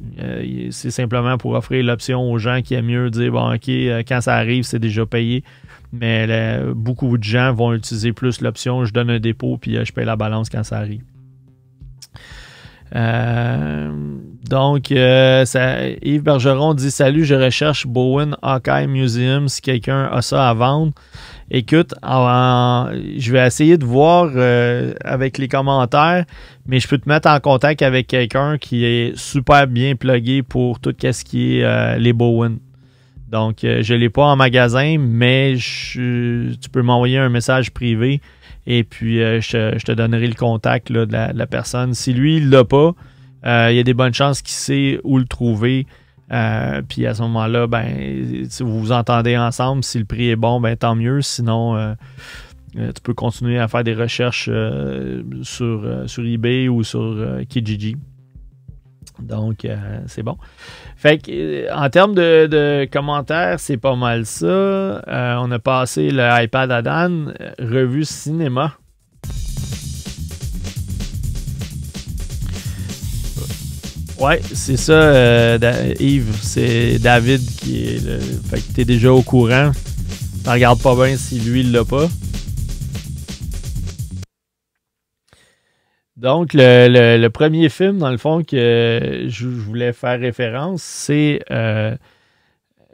Speaker 1: c'est simplement pour offrir l'option aux gens qui aiment mieux dire bon, OK, quand ça arrive, c'est déjà payé. Mais beaucoup de gens vont utiliser plus l'option je donne un dépôt puis je paye la balance quand ça arrive. Euh, donc, euh, ça, Yves Bergeron dit Salut, je recherche Bowen Hawkeye Museum si quelqu'un a ça à vendre. Écoute, je vais essayer de voir euh, avec les commentaires, mais je peux te mettre en contact avec quelqu'un qui est super bien plugué pour tout ce qui est les Bowen. Donc, euh, je ne l'ai pas en magasin, mais tu peux m'envoyer un message privé et puis euh, je, te donnerai le contact de, la, personne. Si lui, il l'a pas, euh, il y a des bonnes chances qu'il sait où le trouver. puis à ce moment-là, ben, vous vous entendez ensemble, si le prix est bon, ben, tant mieux. Sinon, tu peux continuer à faire des recherches sur, sur eBay ou sur Kijiji. Donc, c'est bon. Euh, en termes de, commentaires, c'est pas mal ça. Euh, on a passé le iPad à Dan, euh, revue cinéma. Ouais, c'est ça, Yves. C'est David qui est Fait que t'es déjà au courant. T'en regardes pas bien si lui il l'a pas. Donc, le, le, premier film, dans le fond, que je, voulais faire référence, c'est euh,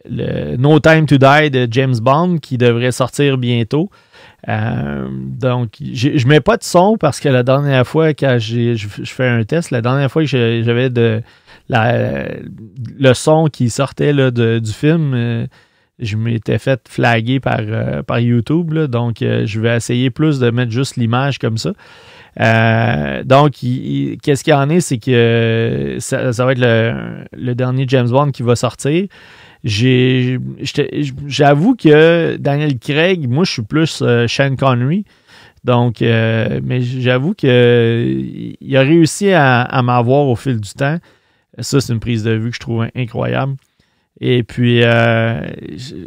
Speaker 1: le No Time to Die de James Bond qui devrait sortir bientôt. Euh, donc, je mets pas de son parce que la dernière fois, quand je, fais un test, la dernière fois que j'avais de la, le son qui sortait là, de, du film, euh, je m'étais fait flaguer par, par YouTube. donc, je vais essayer plus de mettre juste l'image comme ça. Euh, donc, qu'est-ce qu'il y en a? c'est que euh, ça, va être le, dernier James Bond qui va sortir. J'avoue que Daniel Craig, moi, je suis plus euh, Sean Connery. Donc, mais j'avoue qu'il a réussi à m'avoir au fil du temps. Ça, c'est une prise de vue que je trouve incroyable. Et puis, euh,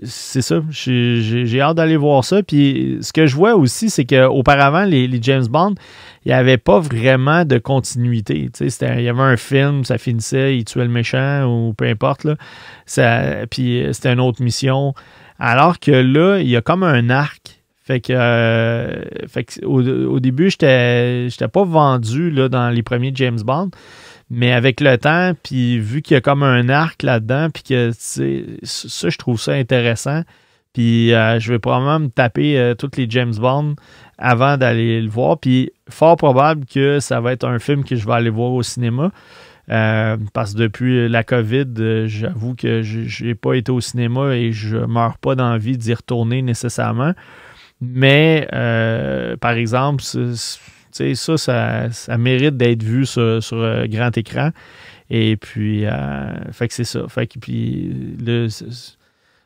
Speaker 1: c'est ça, j'ai hâte d'aller voir ça. Puis, ce que je vois aussi, c'est qu'auparavant, les, les, James Bond, il n'y avait pas vraiment de continuité. il y avait un film, ça finissait, il tuait le méchant ou peu importe. Là. puis, euh, c'était une autre mission. Alors que là, il y a comme un arc. Fait que, euh, au, début, je j'étais pas vendu dans les premiers James Bond. Mais avec le temps, puis vu qu'il y a comme un arc là-dedans, puis que ça, je trouve ça intéressant. Puis euh, je vais probablement me taper euh, toutes les James Bond avant d'aller le voir. Puis fort probable que ça va être un film que je vais aller voir au cinéma. Euh, parce que depuis la COVID, j'avoue que je n'ai pas été au cinéma et je meurs pas d'envie d'y retourner nécessairement. Mais par exemple, ça, ça, mérite d'être vu sur, sur euh, grand écran. Et puis, euh, fait que c'est ça. Fait puis, le,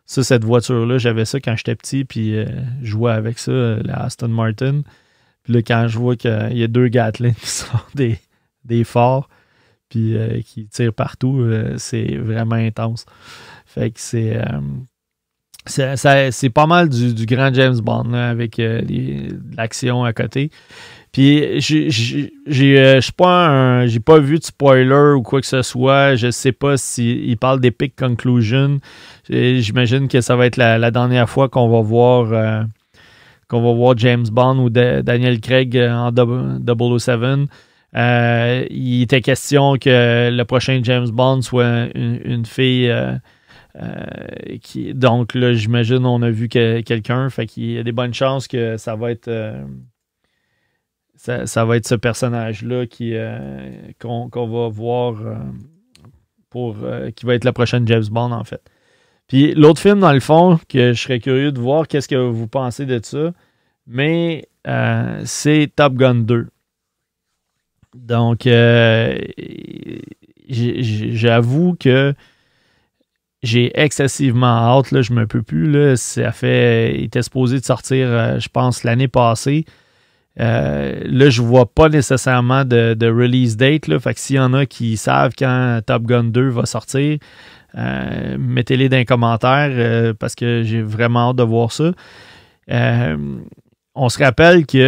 Speaker 1: cette voiture-là, j'avais ça quand j'étais petit, puis euh, je jouais avec ça, la Aston Martin. Puis là, quand je vois qu'il y a deux Gatlin qui (laughs) sont des, des forts, puis qui tirent partout, c'est vraiment intense. Fait que c'est. c'est pas mal du, grand James Bond avec l'action à côté. Puis j'ai euh, pas j'ai pas vu de spoiler ou quoi que ce soit. Je sais pas s'il parle d'Epic Conclusion. J'imagine que ça va être la, dernière fois qu'on va voir euh, qu'on va voir James Bond ou Daniel Craig euh, en 007. il était question que le prochain James Bond soit une, fille. qui, donc là, j'imagine, on a vu quelqu'un. Fait qu'il y a des bonnes chances que ça va être ça, va être ce personnage-là qui euh, qu'on va voir euh, pour euh, qui va être la prochaine James Bond, en fait. Puis l'autre film, dans le fond, que je serais curieux de voir qu'est-ce que vous pensez de ça, mais c'est Top Gun 2. Donc, j'avoue que j'ai excessivement hâte, là, je me peux plus. Là, ça fait, il était supposé de sortir, je pense, l'année passée. Euh, là, je vois pas nécessairement de, release date. fait que s'il y en a qui savent quand Top Gun 2 va sortir, euh, mettez-les dans les commentaires euh, parce que j'ai vraiment hâte de voir ça. on se rappelle que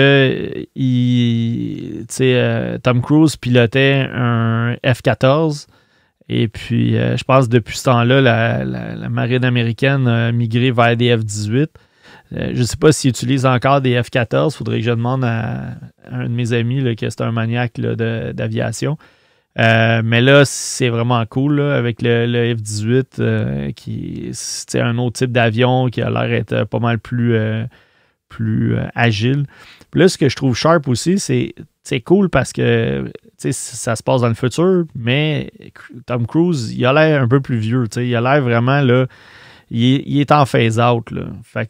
Speaker 1: Tom Cruise pilotait un F-14. Et puis, je pense depuis ce temps-là, la, la marine américaine a migré vers des F-18. Euh, je ne sais pas s'il utilise encore des F-14. Il Faudrait que je demande à, un de mes amis là, que c'est un maniaque d'aviation. Euh, mais là, c'est vraiment cool avec le, F-18, euh, qui c'est un autre type d'avion qui a l'air d'être pas mal plus, plus agile. là, ce que je trouve sharp aussi, c'est cool parce que ça se passe dans le futur, mais Tom Cruise, il a l'air un peu plus vieux. Il a l'air vraiment là, il, est en phase out. Euh, fait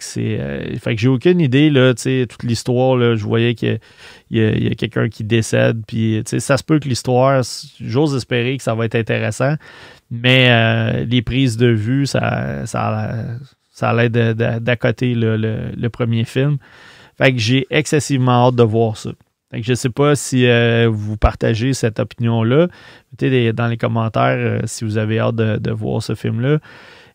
Speaker 1: que j'ai aucune idée, là, toute l'histoire, je voyais qu'il y a, quelqu'un qui décède. Puis ça se peut que l'histoire, j'ose espérer que ça va être intéressant. Mais euh, les prises de vue, ça, ça, ça allait d'à côté le, premier film. Fait que j'ai excessivement hâte de voir ça. je ne sais pas si euh, vous partagez cette opinion-là. Mettez dans les commentaires si vous avez hâte de voir ce film-là.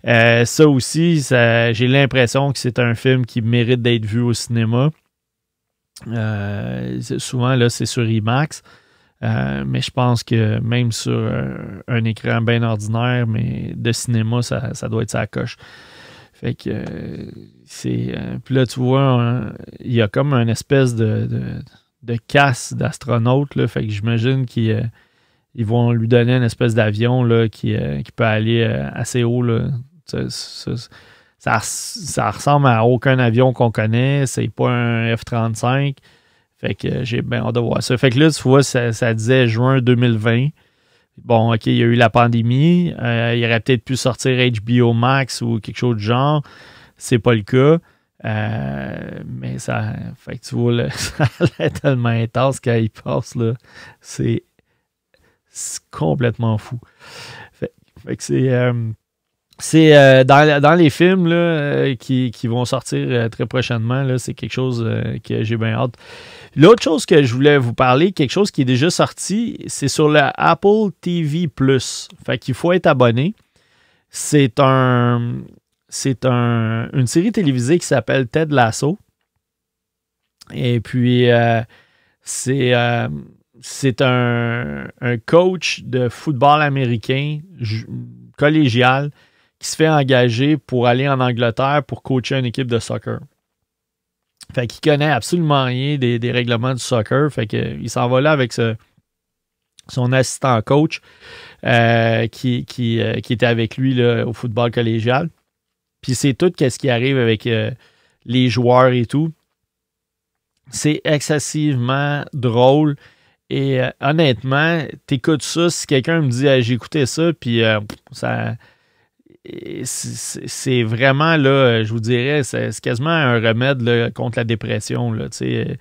Speaker 1: Euh, ça aussi, j'ai l'impression que c'est un film qui mérite d'être vu au cinéma. Euh, souvent, là, c'est sur IMAX. Euh, mais je pense que même sur un, écran bien ordinaire, mais de cinéma, ça, doit être sa coche. Fait que c'est. puis là, tu vois, hein, il y a comme une espèce de, casse d'astronaute. Fait que j'imagine qu'ils vont lui donner une espèce d'avion qui, qui peut aller assez haut là, ça, ça ressemble à aucun avion qu'on connaît. C'est pas un F-35. Fait que j'ai bien hâte de voir ça. Fait que là, tu vois, ça, disait juin 2020. Bon, OK, il y a eu la pandémie. Euh, il aurait peut-être pu sortir HBO Max ou quelque chose du genre. C'est pas le cas. Euh, mais ça, fait que tu vois, (laughs) ça a tellement intense quand il passe, là. C'est complètement fou. Fait, que c'est. Euh, c'est euh, dans, les films euh, qui, vont sortir euh, très prochainement. C'est quelque chose que j'ai bien hâte. L'autre chose que je voulais vous parler, quelque chose qui est déjà sorti, c'est sur le Apple TV Plus. Fait qu'il faut être abonné. C'est un. C'est une série télévisée qui s'appelle Ted Lasso. Et puis c'est un, coach de football américain collégial qui se fait engager pour aller en Angleterre pour coacher une équipe de soccer. Fait qu'il connaît absolument rien des, règlements du soccer. Fait qu'il s'en va là avec son assistant coach euh, euh, qui, était avec lui au football collégial. Puis c'est tout ce qui arrive avec euh, les joueurs et tout. C'est excessivement drôle. Et honnêtement, t'écoutes ça, si quelqu'un me dit j'ai écouté ça, puis ça c'est vraiment, là, je vous dirais, c'est quasiment un remède contre la dépression. Là, je,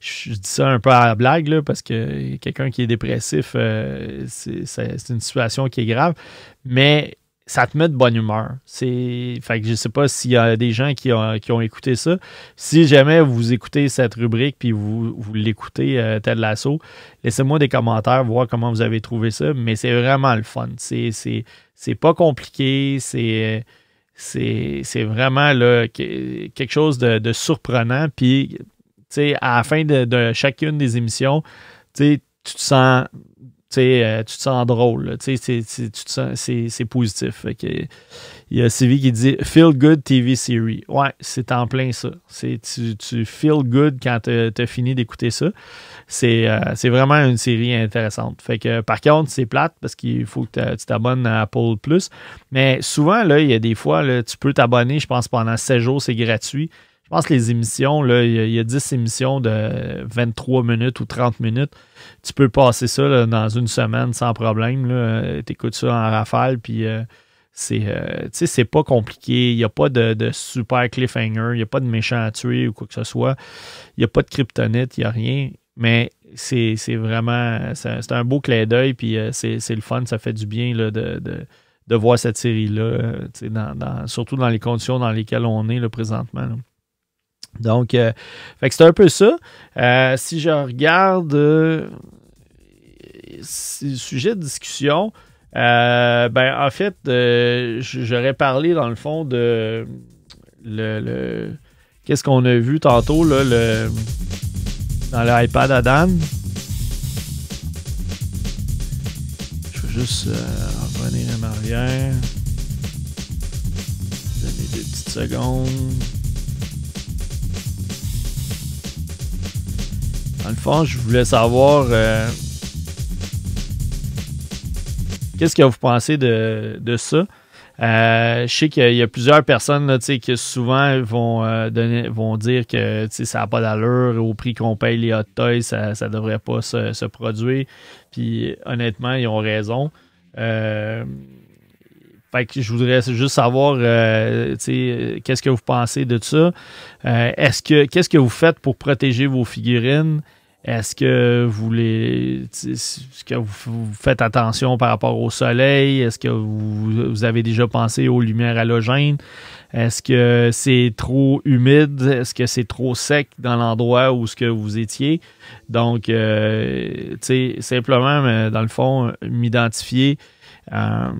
Speaker 1: je, dis ça un peu à la blague là, parce que quelqu'un qui est dépressif, euh, c'est une situation qui est grave. Mais ça te met de bonne humeur. C'est, fait que je sais pas s'il y a des gens qui ont, qui ont, écouté ça. Si jamais vous écoutez cette rubrique puis vous, l'écoutez euh, tel l'assaut laissez-moi des commentaires, voir comment vous avez trouvé ça. Mais c'est vraiment le fun. C'est, c'est pas compliqué, c'est c'est vraiment quelque chose de, surprenant. Puis, à la fin de, de chacune des émissions, tu te sens euh, tu te sens drôle. c'est positif. il y a Sylvie qui dit Feel Good TV Series. Ouais, c'est en plein ça. Tu, tu feel good quand tu as, fini d'écouter ça. Euh, c'est vraiment une série intéressante. Fait que, par contre, c'est plate parce qu'il faut que tu t'abonnes à Apple Plus. Mais souvent, là, il y a des fois, là, tu peux t'abonner, je pense, pendant 7 jours, c'est gratuit je pense que les émissions, là, il, y, a, 10 émissions de 23 minutes ou 30 minutes. Tu peux passer ça dans une semaine sans problème. Euh, tu écoutes ça en rafale, puis euh, euh, c'est pas compliqué. Il n'y a pas de, super cliffhanger, il n'y a pas de méchant à tuer ou quoi que ce soit. Il n'y a pas de kryptonite, il n'y a rien. Mais c'est vraiment, c'est un beau clé d'œil, puis c'est le fun, ça fait du bien de, voir cette série-là, surtout dans les conditions dans lesquelles on est présentement. Donc, euh, c'est un peu ça. Euh, si je regarde le euh, sujet de discussion, ben en fait, j'aurais parlé dans le fond de le, qu'est-ce qu'on a vu tantôt là, le, dans l'iPad Adam Je vais juste revenir en arrière. Donner des petites secondes. En le fond, je voulais savoir euh, qu'est-ce que vous pensez de, de ça. Euh, je sais qu'il y a plusieurs personnes qui souvent vont, euh, donner, vont dire que ça n'a pas d'allure, au prix qu'on paye les hot toys, ça ne devrait pas se, produire. Puis honnêtement, ils ont raison. Fait que je voudrais juste savoir, euh, qu'est-ce que vous pensez de ça? Euh, est-ce que, qu'est-ce que vous faites pour protéger vos figurines? Est-ce que vous les, est-ce que vous faites attention par rapport au soleil? Est-ce que vous, avez déjà pensé aux lumières halogènes? Est-ce que c'est trop humide? Est-ce que c'est trop sec dans l'endroit où ce que vous étiez? Donc, euh, simplement, euh, dans le fond, m'identifier euh,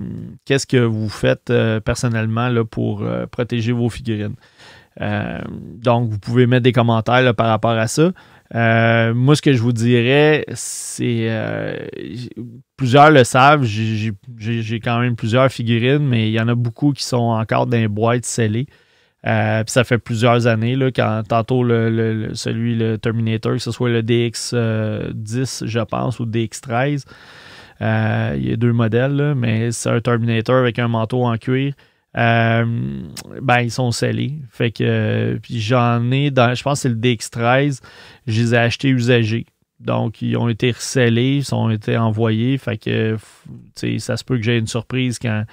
Speaker 1: qu'est-ce que vous faites euh, personnellement là, pour euh, protéger vos figurines? donc, vous pouvez mettre des commentaires par rapport à ça. moi, ce que je vous dirais, c'est plusieurs le savent, j'ai quand même plusieurs figurines, mais il y en a beaucoup qui sont encore dans les boîtes scellées. ça fait plusieurs années, là, quand tantôt le, celui, le Terminator, que ce soit le DX10, je pense, ou DX13, euh, il y a deux modèles, mais c'est un Terminator avec un manteau en cuir. Euh, ben, ils sont scellés. Fait que, j'en ai je pense que c'est le DX13, je les ai achetés usagés. Donc, ils ont été scellés, ils ont été envoyés. Fait que, ça se peut que j'ai une surprise quand,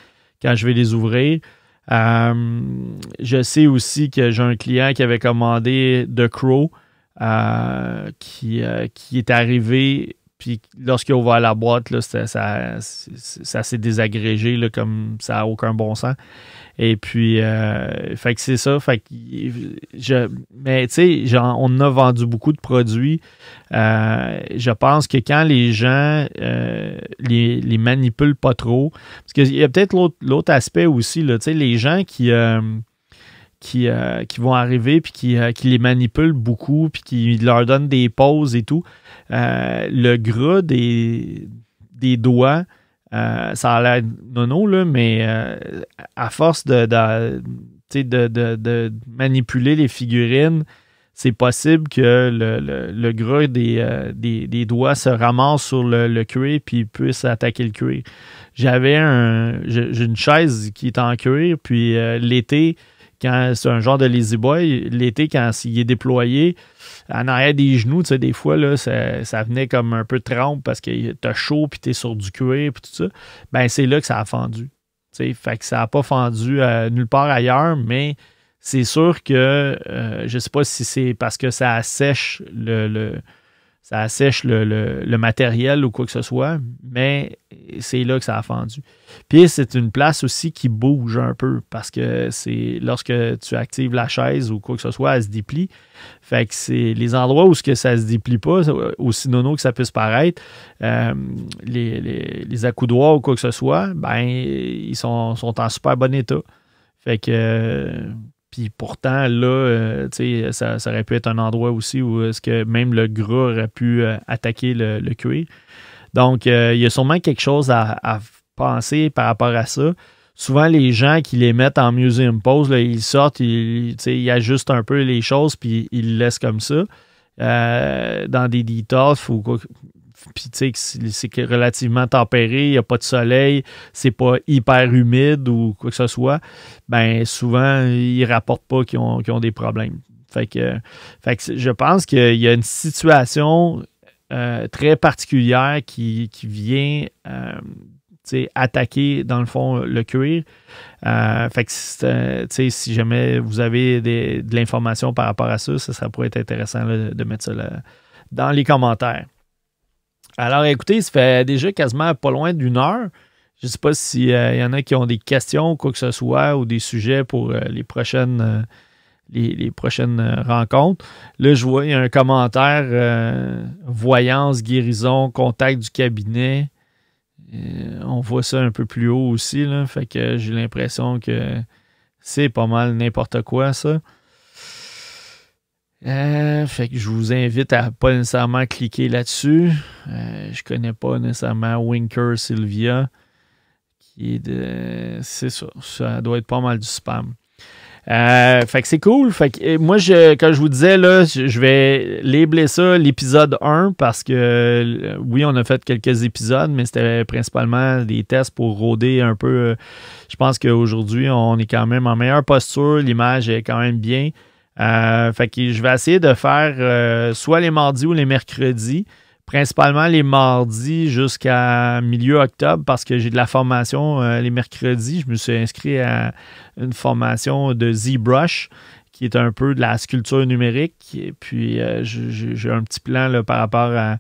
Speaker 1: quand je vais les ouvrir. Euh, je sais aussi que j'ai un client qui avait commandé The Crow, qui, qui est arrivé puis lorsqu'il a ouvert la boîte, là, ça, ça, s'est désagrégé là, comme ça n'a aucun bon sens. Et puis, euh, fait que c'est ça. Fait que je, mais tu sais, on a vendu beaucoup de produits. Euh, je pense que quand les gens euh, les, manipulent pas trop, parce qu'il y a peut-être l'autre aspect aussi, là, tu sais, les gens qui euh, qui, vont arriver puis euh, qui, les manipulent beaucoup puis qui leur donnent des pauses et tout. Euh, le gras des, doigts, ça a l'air nono, là, mais à force de de, manipuler les figurines, c'est possible que le, le, gras des, doigts se ramasse sur le, le cuir puis puisse attaquer le cuir. J'avais j'ai une chaise qui est en cuir, puis l'été, quand c'est un genre de lazy boy, l'été, quand il est déployé, en arrière des genoux, tu sais, des fois, là, ça, venait comme un peu de trempe parce que t'as chaud, puis t'es sur du cuir, puis tout ça. Ben, c'est là que ça a fendu. fait que ça n'a pas fendu euh, nulle part ailleurs, mais c'est sûr que euh, je ne sais pas si c'est parce que ça sèche le, ça assèche le, matériel ou quoi que ce soit, mais c'est là que ça a fendu. Puis c'est une place aussi qui bouge un peu parce que c'est lorsque tu actives la chaise ou quoi que ce soit, elle se déplie. Fait que c'est les endroits où ce que ça se déplie pas, aussi nono que ça puisse paraître, euh, les, les, accoudoirs ou quoi que ce soit, ben ils sont, sont en super bon état. Fait que euh, puis pourtant, là, euh, ça, aurait pu être un endroit aussi où est-ce que même le gras aurait pu euh, attaquer le, cuir. Donc, euh, il y a sûrement quelque chose à, penser par rapport à ça. Souvent, les gens qui les mettent en museum pose, ils sortent, ils, ils ajustent un peu les choses, puis ils le laissent comme ça. dans des details ou quoi, puis tu sais, c'est relativement tempéré, il n'y a pas de soleil, c'est pas hyper humide ou quoi que ce soit, ben souvent, ils rapportent pas qu'ils ont, des problèmes. Fait que, je pense qu'il y a une situation euh, très particulière qui, vient euh, attaquer, dans le fond, le cuir. Euh, si jamais vous avez de l'information par rapport à ça, ça, pourrait être intéressant de mettre ça dans les commentaires. Alors écoutez, ça fait déjà quasiment pas loin d'une heure. Je ne sais pas s'il euh, y en a qui ont des questions, quoi que ce soit, ou des sujets pour euh, les prochaines, euh, les, prochaines rencontres. Là, je vois, y a un commentaire voyance, guérison, contact du cabinet. on voit ça un peu plus haut aussi, là, fait que j'ai l'impression que c'est pas mal n'importe quoi, ça. Euh, fait que je vous invite à pas nécessairement cliquer là-dessus. Je euh, je connais pas nécessairement Winker Sylvia. Qui est de. C'est ça. Ça doit être pas mal du spam. Euh, fait que c'est cool. Fait moi, je, quand je vous disais, là, je vais labeler ça l'épisode 1 parce que oui, on a fait quelques épisodes, mais c'était principalement des tests pour rôder un peu. Je pense qu'aujourd'hui, on est quand même en meilleure posture. L'image est quand même bien. Euh, je vais essayer de faire euh, soit les mardis ou les mercredis, principalement les mardis jusqu'à milieu octobre parce que j'ai de la formation euh, les mercredis. Je me suis inscrit à une formation de ZBrush qui est un peu de la sculpture numérique. Et puis, euh, j'ai un petit plan là, par rapport à.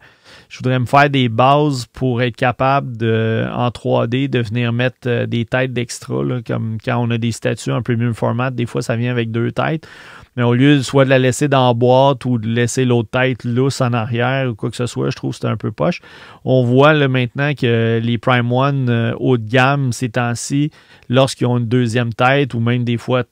Speaker 1: Je voudrais me faire des bases pour être capable de, en 3D, de venir mettre euh, des têtes d'extra, comme quand on a des statues en premium format. Des fois, ça vient avec deux têtes. Mais au lieu soit de la laisser dans la boîte ou de laisser l'autre tête lousse en arrière ou quoi que ce soit, je trouve que c'est un peu poche. On voit là, maintenant que les Prime One euh, haut de gamme ces temps-ci, lorsqu'ils ont une deuxième tête ou même des fois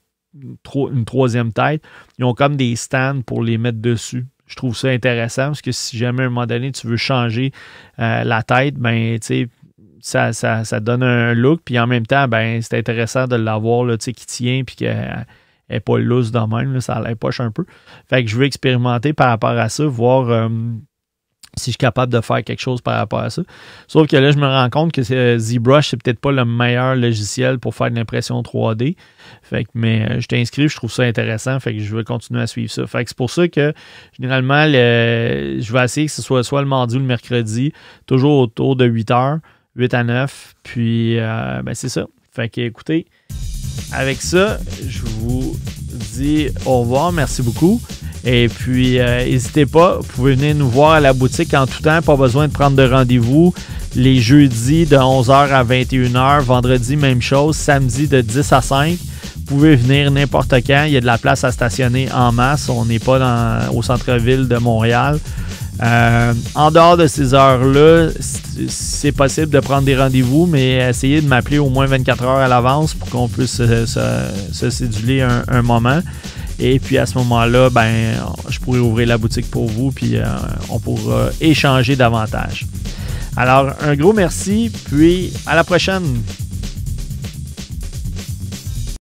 Speaker 1: une troisième tête. Ils ont comme des stands pour les mettre dessus. Je trouve ça intéressant parce que si jamais à un moment donné tu veux changer euh, la tête, ben tu ça, ça, ça, donne un look, puis en même temps, ben c'est intéressant de l'avoir qui tient puis qu'elle n'est pas loose dans même, ça l'air un peu. Fait que je veux expérimenter par rapport à ça, voir euh, si je suis capable de faire quelque chose par rapport à ça. Sauf que là, je me rends compte que euh, ZBrush, c'est peut-être pas le meilleur logiciel pour faire de l'impression 3D. Fait mais euh, je t'inscris, je trouve ça intéressant, fait que je veux continuer à suivre ça. Fait que c'est pour ça que généralement, je vais essayer que ce soit soit le mardi ou le mercredi, toujours autour de 8 h 8 à 9. Puis, euh, ben c'est ça. Fait que, écoutez, avec ça, je vous dis au revoir, merci beaucoup. Et puis, euh, n'hésitez pas, vous pouvez venir nous voir à la boutique en tout temps, pas besoin de prendre de rendez-vous. Les jeudis de 11h à 21h, vendredi même chose, samedi de 10 à 5. Vous pouvez venir n'importe quand, il y a de la place à stationner en masse, on n'est pas au centre-ville de Montréal. Euh, en dehors de ces heures-là, c'est possible de prendre des rendez-vous, mais essayez de m'appeler au moins 24 heures à l'avance pour qu'on puisse euh, se, céduler un moment. Et puis à ce moment-là, ben, je pourrais ouvrir la boutique pour vous, puis euh, on pourra échanger davantage. Alors, un gros merci, puis à la prochaine!